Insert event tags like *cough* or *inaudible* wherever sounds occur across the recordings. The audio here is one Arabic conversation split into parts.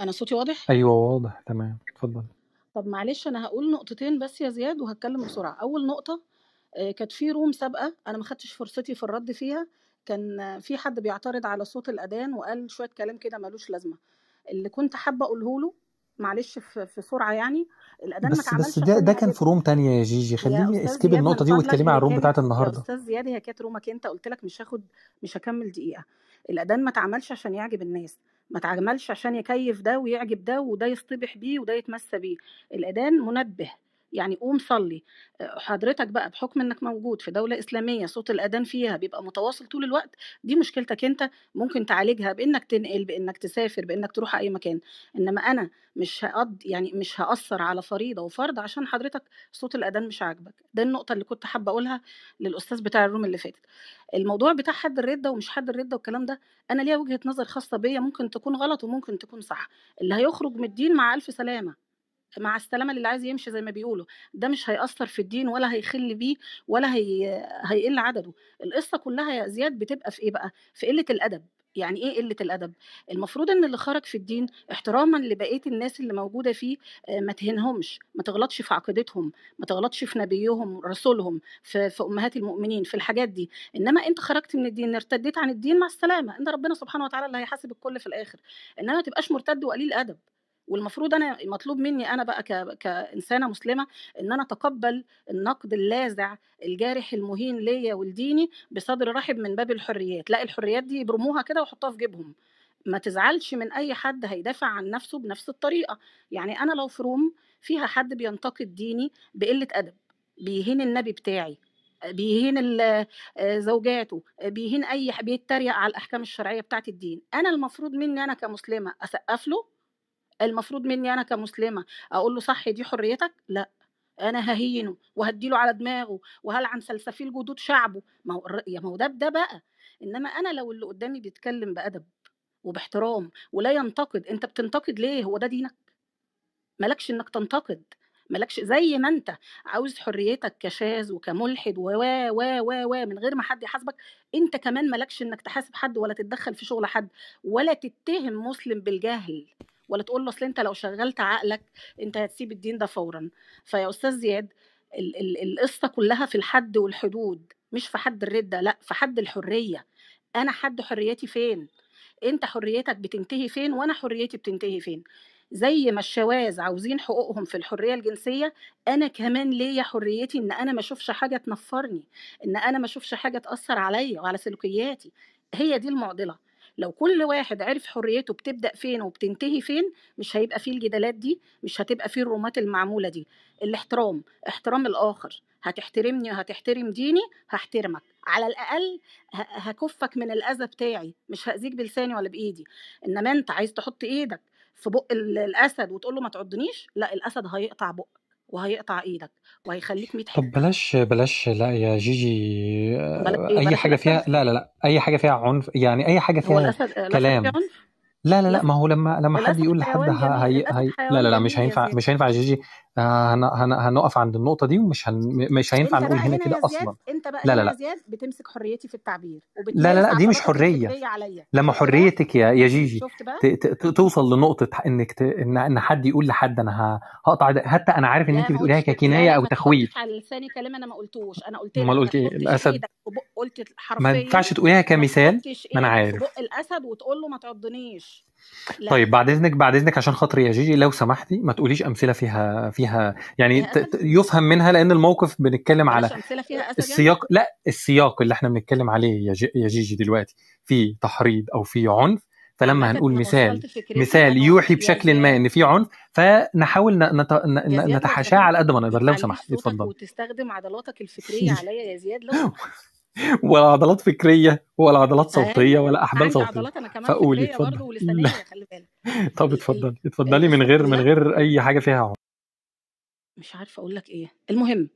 انا صوتي واضح ايوه واضح تمام اتفضل طب معلش انا هقول نقطتين بس يا زياد وهتكلم بسرعه اول نقطه آه، كانت في روم سابقه انا ما خدتش فرصتي في الرد فيها كان في حد بيعترض على صوت الاذان وقال شويه كلام كده ملوش لازمه اللي كنت حابه اقوله له معلش في سرعه يعني الاذان ما اتعملش بس ده, ده كان في روم تانية يا جيجي خليني اسكيب النقطه دي واتكلمي على الروم بتاعت النهارده استاذ زياد هي كانت رومك انت قلت لك مش هاخد مش هكمل دقيقه الاذان ما اتعملش عشان يعجب الناس ما تعجملش عشان يكيف ده ويعجب ده وده يصطبح بيه وده يتمسى بيه الأذان منبه يعني قوم صلي آه، حضرتك بقى بحكم انك موجود في دوله اسلاميه صوت الاذان فيها بيبقى متواصل طول الوقت دي مشكلتك انت ممكن تعالجها بانك تنقل بانك تسافر بانك تروح اي مكان انما انا مش هقض يعني مش هاثر على فريضه وفرض عشان حضرتك صوت الاذان مش عاجبك ده النقطه اللي كنت حابه اقولها للاستاذ بتاع الروم اللي فاتت الموضوع بتاع حد الرده ومش حد الرده والكلام ده انا ليا وجهه نظر خاصه بيا ممكن تكون غلط وممكن تكون صح اللي هيخرج من الدين مع الف سلامه مع السلامه اللي عايز يمشي زي ما بيقولوا ده مش هيأثر في الدين ولا هيخل بيه ولا هي... هيقل عدده القصه كلها يا زياد بتبقى في ايه بقى في قله الادب يعني ايه قله الادب المفروض ان اللي خرج في الدين احتراما لبقيه الناس اللي موجوده فيه آه، ما تهنهمش ما تغلطش في عقيدتهم ما تغلطش في نبيهم رسولهم في, في امهات المؤمنين في الحاجات دي انما انت خرجت من الدين ارتديت عن الدين مع السلامه ان ربنا سبحانه وتعالى اللي هيحاسب الكل في الاخر انما ما تبقاش مرتد وقليل ادب والمفروض انا مطلوب مني انا بقى كانسانه مسلمه ان انا اتقبل النقد اللاذع الجارح المهين ليا ولديني بصدر رحب من باب الحريات لا الحريات دي برموها كده وحطها في جيبهم ما تزعلش من اي حد هيدافع عن نفسه بنفس الطريقه يعني انا لو في روم فيها حد بينتقد ديني بقله ادب بيهين النبي بتاعي بيهين آه، زوجاته بيهين اي بيتريق على الاحكام الشرعيه بتاعت الدين انا المفروض مني انا كمسلمه اسقف له المفروض مني انا كمسلمه اقول له صح دي حريتك لا انا ههينه وهديله على دماغه وهلعن سلسفيل جدود شعبه ما هو يا ما هو ده ده بقى انما انا لو اللي قدامي بيتكلم بادب وباحترام ولا ينتقد انت بتنتقد ليه هو ده دينك مالكش انك تنتقد مالكش زي ما انت عاوز حريتك كشاذ وكملحد و و و و و من غير ما حد يحاسبك انت كمان مالكش انك تحاسب حد ولا تتدخل في شغل حد ولا تتهم مسلم بالجهل ولا تقول له اصل انت لو شغلت عقلك انت هتسيب الدين ده فورا فيا استاذ زياد القصه كلها في الحد والحدود مش في حد الرده لا في حد الحريه انا حد حريتي فين انت حريتك بتنتهي فين وانا حريتي بتنتهي فين زي ما الشواذ عاوزين حقوقهم في الحريه الجنسيه انا كمان ليا حريتي ان انا ما اشوفش حاجه تنفرني ان انا ما اشوفش حاجه تاثر عليا وعلى سلوكياتي هي دي المعضله لو كل واحد عرف حريته بتبدا فين وبتنتهي فين مش هيبقى فيه الجدالات دي مش هتبقى فيه الرومات المعموله دي الاحترام احترام الاخر هتحترمني وهتحترم ديني هحترمك على الاقل هكفك من الاذى بتاعي مش هاذيك بلساني ولا بايدي انما انت عايز تحط ايدك في بق الاسد وتقول له ما تعضنيش لا الاسد هيقطع بقك وهيقطع ايدك وهيخليك 100 طب بلاش بلاش لا يا جيجي بلاش آه، اي بلاش حاجه فيها لا لا لا اي حاجه فيها عنف يعني اي حاجه فيها كلام لا لا لا ما هو لما لما حد يقول لحد يعني، هي هي لا لا لا مش يعني، هينفع مش هينفع جيجي آه، هنقف عند النقطه دي ومش هن... مش هينفع نقول هنا, هنا كده اصلا انت بقى لا لا لا زياد بتمسك حريتي في التعبير لا لا لا دي مش حريه لما حريتك يا يا جيجي ت... ت... توصل لنقطه انك ت... ان ان حد يقول لحد انا هقطع ده. حتى انا عارف ان انت بتقوليها ككنايه او تخويف على لساني كلام انا ما قلتوش انا قلت امال قلت ايه الاسد قلت حرفيا ما ينفعش تقوليها كمثال ما انا عارف بق الاسد وتقول له ما تعضنيش لا. طيب بعد اذنك بعد اذنك عشان خاطري يا جيجي لو سمحتي ما تقوليش امثله فيها فيها يعني يفهم منها لان الموقف بنتكلم على فيها يعني؟ السياق لا السياق اللي احنا بنتكلم عليه يا, جيجي دلوقتي في تحريض او في عنف فلما هنقول مثال مثال يوحي بشكل ما ان في عنف فنحاول نتحاشاه على قد ما نقدر لو سمحت اتفضل وتستخدم عضلاتك الفكريه *laughs* عليا يا زياد لو *laughs* ولا عضلات فكريه ولا عضلات صوتيه ولا احبال صوتيه عضلات انا كمان فقولي اتفضلي ولسانيه خلي بالك طب اتفضلي اتفضلي من غير من غير اي حاجه فيها عم. مش عارفه اقول لك ايه المهم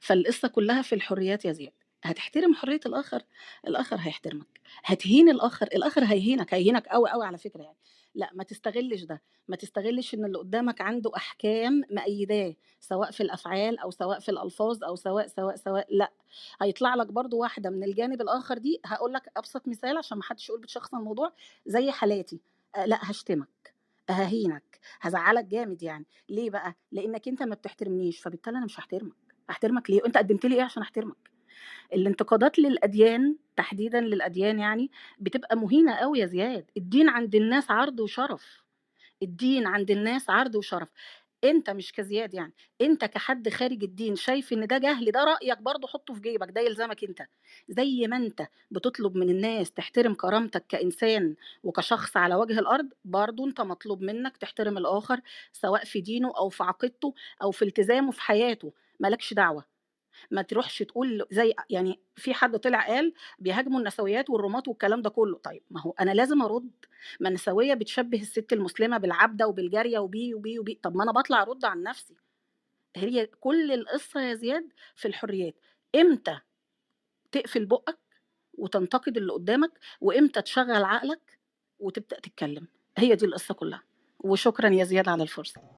فالقصه كلها في الحريات يا زياد هتحترم حريه الاخر الاخر هيحترمك هتهين الاخر الاخر هيهينك هيهينك قوي قوي على فكره يعني لا ما تستغلش ده ما تستغلش ان اللي قدامك عنده احكام مأيداه سواء في الافعال او سواء في الالفاظ او سواء سواء سواء لا هيطلع لك برضو واحده من الجانب الاخر دي هقول لك ابسط مثال عشان ما حدش يقول بتشخص الموضوع زي حالاتي آه، لا هشتمك ههينك هزعلك جامد يعني ليه بقى لانك انت ما بتحترمنيش فبالتالي انا مش هحترمك احترمك ليه انت قدمت لي ايه عشان احترمك الانتقادات للأديان تحديدا للأديان يعني بتبقى مهينة قوي يا زياد الدين عند الناس عرض وشرف الدين عند الناس عرض وشرف انت مش كزياد يعني انت كحد خارج الدين شايف ان ده جهل ده رايك برضه حطه في جيبك ده يلزمك انت زي ما انت بتطلب من الناس تحترم كرامتك كانسان وكشخص على وجه الارض برضه انت مطلوب منك تحترم الاخر سواء في دينه او في عقيدته او في التزامه في حياته مالكش دعوه ما تروحش تقول زي يعني في حد طلع قال بيهاجموا النسويات والرومات والكلام ده كله طيب ما هو انا لازم ارد ما النسويه بتشبه الست المسلمه بالعبده وبالجاريه وبي وبي وبي طب ما انا بطلع ارد عن نفسي هي كل القصه يا زياد في الحريات امتى تقفل بقك وتنتقد اللي قدامك وامتى تشغل عقلك وتبدا تتكلم هي دي القصه كلها وشكرا يا زياد على الفرصه